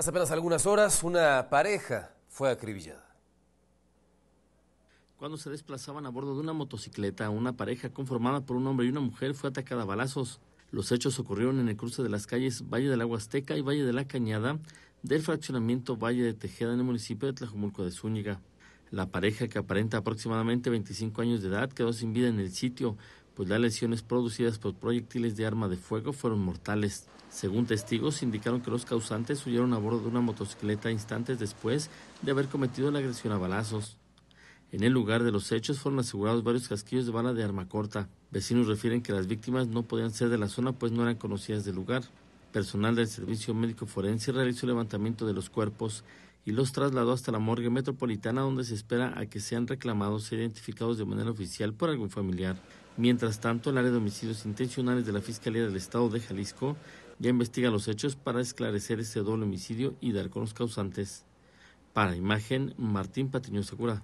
Hace apenas algunas horas una pareja fue acribillada. Cuando se desplazaban a bordo de una motocicleta, una pareja conformada por un hombre y una mujer fue atacada a balazos. Los hechos ocurrieron en el cruce de las calles Valle del la y Valle de la Cañada del fraccionamiento Valle de Tejeda en el municipio de Tlajumulco de Zúñiga. La pareja, que aparenta aproximadamente 25 años de edad, quedó sin vida en el sitio pues las lesiones producidas por proyectiles de arma de fuego fueron mortales. Según testigos, indicaron que los causantes huyeron a bordo de una motocicleta instantes después de haber cometido la agresión a balazos. En el lugar de los hechos fueron asegurados varios casquillos de bala de arma corta. Vecinos refieren que las víctimas no podían ser de la zona pues no eran conocidas del lugar. Personal del Servicio Médico Forense realizó el levantamiento de los cuerpos y los trasladó hasta la morgue metropolitana donde se espera a que sean reclamados e identificados de manera oficial por algún familiar. Mientras tanto, el área de homicidios intencionales de la Fiscalía del Estado de Jalisco ya investiga los hechos para esclarecer este doble homicidio y dar con los causantes. Para imagen, Martín Patiño Segura.